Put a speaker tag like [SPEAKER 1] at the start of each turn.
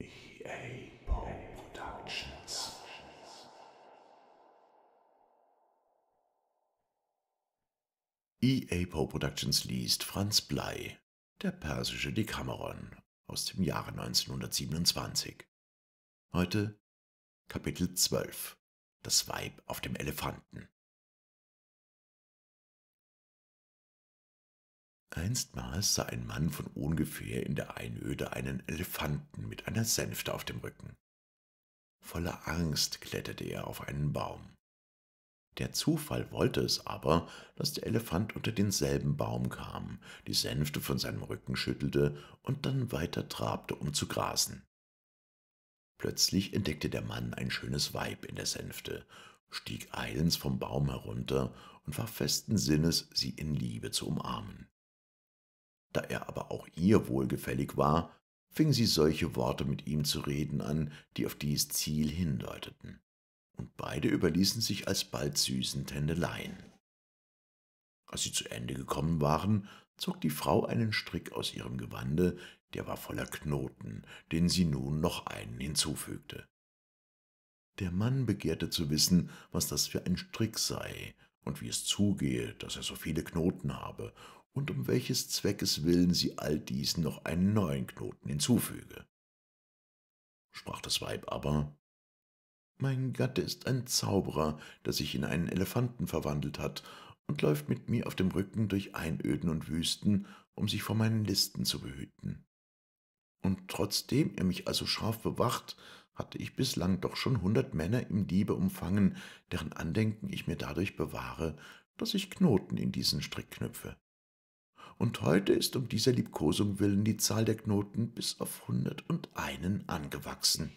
[SPEAKER 1] EA Productions. EA Poe Productions liest Franz Blei, der persische Dekameron aus dem Jahre 1927. Heute Kapitel 12 Das Weib auf dem Elefanten. Einstmals sah ein Mann von ungefähr in der Einöde einen Elefanten mit einer Sänfte auf dem Rücken. Voller Angst kletterte er auf einen Baum. Der Zufall wollte es aber, dass der Elefant unter denselben Baum kam, die Sänfte von seinem Rücken schüttelte und dann weiter trabte, um zu grasen. Plötzlich entdeckte der Mann ein schönes Weib in der Sänfte, stieg eilends vom Baum herunter und war festen Sinnes, sie in Liebe zu umarmen. Da er aber auch ihr wohlgefällig war, fing sie solche Worte mit ihm zu reden an, die auf dies Ziel hindeuteten, und beide überließen sich alsbald süßen Tändeleien. Als sie zu Ende gekommen waren, zog die Frau einen Strick aus ihrem Gewande, der war voller Knoten, den sie nun noch einen hinzufügte. Der Mann begehrte zu wissen, was das für ein Strick sei und wie es zugehe, dass er so viele Knoten habe, und um welches Zweckes willen sie all diesen noch einen neuen Knoten hinzufüge. Sprach das Weib aber, Mein Gatte ist ein Zauberer, der sich in einen Elefanten verwandelt hat und läuft mit mir auf dem Rücken durch Einöden und Wüsten, um sich vor meinen Listen zu behüten. Und trotzdem er mich also scharf bewacht, hatte ich bislang doch schon hundert Männer im Diebe umfangen, deren Andenken ich mir dadurch bewahre, dass ich Knoten in diesen Strick knüpfe und heute ist um dieser Liebkosung willen die Zahl der Knoten bis auf 101 angewachsen.